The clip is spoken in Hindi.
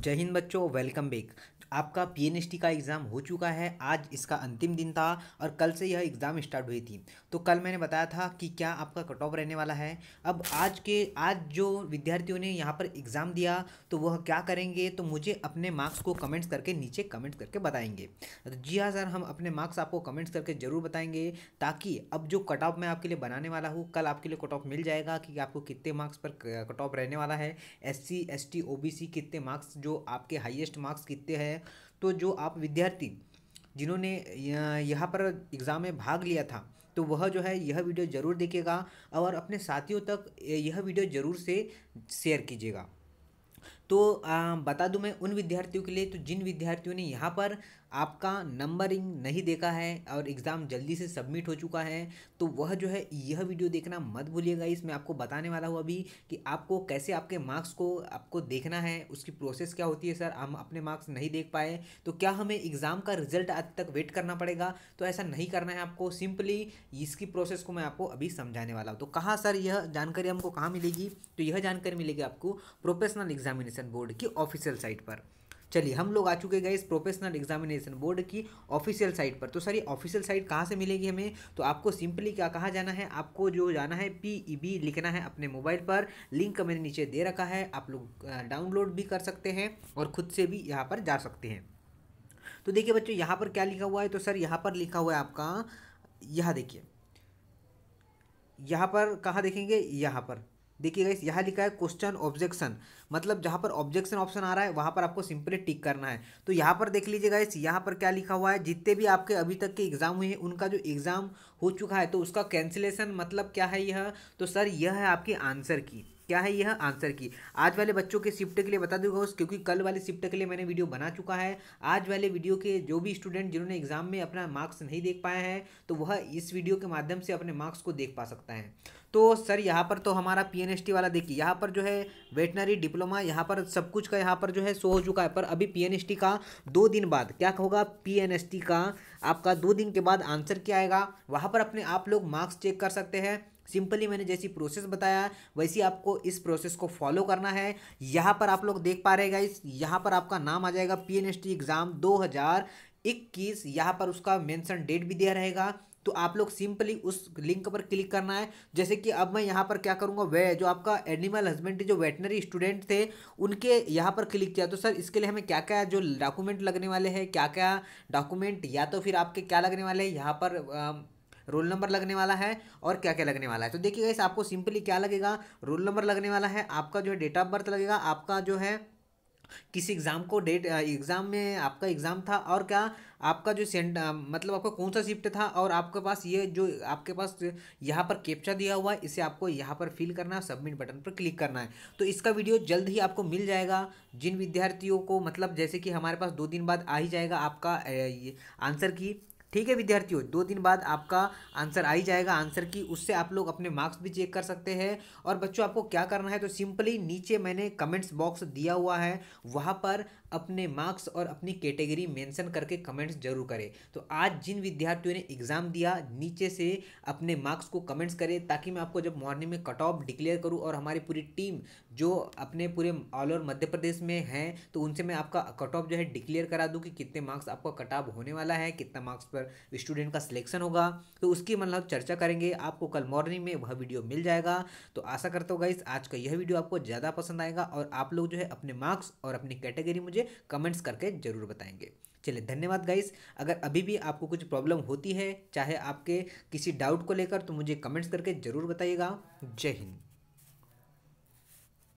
जय हिंद बच्चों वेलकम बैक आपका पी का एग्ज़ाम हो चुका है आज इसका अंतिम दिन था और कल से यह एग्ज़ाम स्टार्ट हुई थी तो कल मैंने बताया था कि क्या आपका कट ऑफ रहने वाला है अब आज के आज जो विद्यार्थियों ने यहाँ पर एग्ज़ाम दिया तो वह क्या करेंगे तो मुझे अपने मार्क्स को कमेंट्स करके नीचे कमेंट्स करके बताएंगे तो जी हाँ सर हम अपने मार्क्स आपको कमेंट्स करके ज़रूर बताएंगे ताकि अब जो कट ऑफ मैं आपके लिए बनाने वाला हूँ कल आपके लिए कट ऑफ मिल जाएगा कि आपको कितने मार्क्स पर कट ऑफ रहने वाला है S C S T O B C कितने मार्क्स जो आपके हाइएस्ट मार्क्स कितने हैं तो जो आप विद्यार्थी जिन्होंने यहाँ पर एग्ज़ाम में भाग लिया था तो वह जो है यह वीडियो ज़रूर देखेगा और अपने साथियों तक यह वीडियो ज़रूर से शेयर कीजिएगा तो आ, बता दूं मैं उन विद्यार्थियों के लिए तो जिन विद्यार्थियों ने यहाँ पर आपका नंबरिंग नहीं देखा है और एग्ज़ाम जल्दी से सबमिट हो चुका है तो वह जो है यह वीडियो देखना मत भूलिएगा इसमें आपको बताने वाला हूँ अभी कि आपको कैसे आपके मार्क्स को आपको देखना है उसकी प्रोसेस क्या होती है सर हम अपने मार्क्स नहीं देख पाए तो क्या हमें एग्ज़ाम का रिजल्ट आज तक वेट करना पड़ेगा तो ऐसा नहीं करना है आपको सिंपली इसकी प्रोसेस को मैं आपको अभी समझाने वाला हूँ तो कहाँ सर यह जानकारी हमको कहाँ मिलेगी तो यह जानकारी मिलेगी आपको प्रोफेशनल एग्जामिनेशन एग्जामिनेशन बोर्ड की ऑफिशियल साइट पर चलिए हम लोग आ चुके गए इस प्रोफेशनल एग्जामिनेशन बोर्ड की ऑफिशियल साइट पर तो सर ये ऑफिशियल साइट कहाँ से मिलेगी हमें तो आपको सिंपली क्या कहाँ जाना है आपको जो जाना है पी ई बी लिखना है अपने मोबाइल पर लिंक मैंने नीचे दे रखा है आप लोग डाउनलोड भी कर सकते हैं और खुद से भी यहाँ पर जा सकते हैं तो देखिए बच्चों यहाँ पर क्या लिखा हुआ है तो सर यहाँ पर लिखा हुआ है आपका यहाँ देखिए यहाँ पर कहाँ देखेंगे यहाँ पर देखिए गाइस यहाँ लिखा है क्वेश्चन ऑब्जेक्शन मतलब जहाँ पर ऑब्जेक्शन ऑप्शन आ रहा है वहाँ पर आपको सिंपली टिक करना है तो यहाँ पर देख लीजिए गाइस यहाँ पर क्या लिखा हुआ है जितने भी आपके अभी तक के एग्ज़ाम हुए हैं उनका जो एग्ज़ाम हो चुका है तो उसका कैंसिलेशन मतलब क्या है यह तो सर यह है आपके आंसर की क्या है यह आंसर की आज वाले बच्चों के शिफ्ट के लिए बता दूंगा क्योंकि कल वाले शिफ्ट के लिए मैंने वीडियो बना चुका है आज वाले वीडियो के जो भी स्टूडेंट जिन्होंने एग्जाम में अपना मार्क्स नहीं देख पाया है तो वह इस वीडियो के माध्यम से अपने मार्क्स को देख पा सकता है तो सर यहाँ पर तो हमारा पी वाला देखिए यहाँ पर जो है वेटनरी डिप्लोमा यहाँ पर सब कुछ का यहाँ पर जो है शो हो चुका है पर अभी पी का दो दिन बाद क्या होगा पी का आपका दो दिन के बाद आंसर क्या आएगा वहाँ पर अपने आप लोग मार्क्स चेक कर सकते हैं सिंपली मैंने जैसी प्रोसेस बताया वैसी आपको इस प्रोसेस को फॉलो करना है यहाँ पर आप लोग देख पा रहे गाइस यहाँ पर आपका नाम आ जाएगा पी एग्ज़ाम दो इक्कीस यहाँ पर उसका मेंशन डेट भी दिया रहेगा तो आप लोग सिंपली उस लिंक पर क्लिक करना है जैसे कि अब मैं यहाँ पर क्या करूँगा वे जो आपका एनिमल हस्बेंड्री जो वेटनरी स्टूडेंट थे उनके यहाँ पर क्लिक किया तो सर इसके लिए हमें क्या क्या जो डॉक्यूमेंट लगने वाले हैं क्या क्या डॉक्यूमेंट या तो फिर आपके क्या लगने वाले हैं यहाँ पर आ, रोल नंबर लगने वाला है और क्या क्या लगने वाला है तो देखिए गाइस आपको सिंपली क्या लगेगा रोल नंबर लगने वाला है आपका जो है डेट ऑफ बर्थ लगेगा आपका जो है किसी एग्ज़ाम को डेट एग्ज़ाम में आपका एग्ज़ाम था और क्या आपका जो सेंट मतलब आपका कौन सा शिफ्ट था और आपके पास ये जो आपके पास यहाँ पर कैप्चा दिया हुआ है इसे आपको यहाँ पर फिल करना है सबमिट बटन पर क्लिक करना है तो इसका वीडियो जल्द ही आपको मिल जाएगा जिन विद्यार्थियों को मतलब जैसे कि हमारे पास दो दिन बाद आ ही जाएगा आपका आंसर की ठीक है विद्यार्थियों दो दिन बाद आपका आंसर आ ही जाएगा आंसर की उससे आप लोग अपने मार्क्स भी चेक कर सकते हैं और बच्चों आपको क्या करना है तो सिंपली नीचे मैंने कमेंट्स बॉक्स दिया हुआ है वहाँ पर अपने मार्क्स और अपनी कैटेगरी मेंशन करके कमेंट्स जरूर करें तो आज जिन विद्यार्थियों ने एग्ज़ाम दिया नीचे से अपने मार्क्स को कमेंट्स करें ताकि मैं आपको जब मॉर्निंग में कट ऑफ डिक्लेयर करूँ और हमारी पूरी टीम जो अपने पूरे ऑल ओवर मध्य प्रदेश में हैं तो उनसे मैं आपका कट ऑफ जो है डिक्लेयर करा दूँ कि कितने मार्क्स आपका कट ऑफ होने वाला है कितना मार्क्स पर स्टूडेंट का सिलेक्शन होगा तो उसकी मतलब चर्चा करेंगे आपको कल मॉर्निंग में वह वीडियो मिल जाएगा तो आशा करता हूँ इस आज का यह वीडियो आपको ज़्यादा पसंद आएगा और आप लोग जो है अपने मार्क्स और अपनी कैटेगरी मुझे मुझे कमेंट्स करके ज़रूर बताएंगे चलिए धन्यवाद गाइस अगर अभी भी आपको कुछ प्रॉब्लम होती है चाहे आपके किसी डाउट को लेकर तो मुझे कमेंट्स करके ज़रूर बताइएगा जय हिंद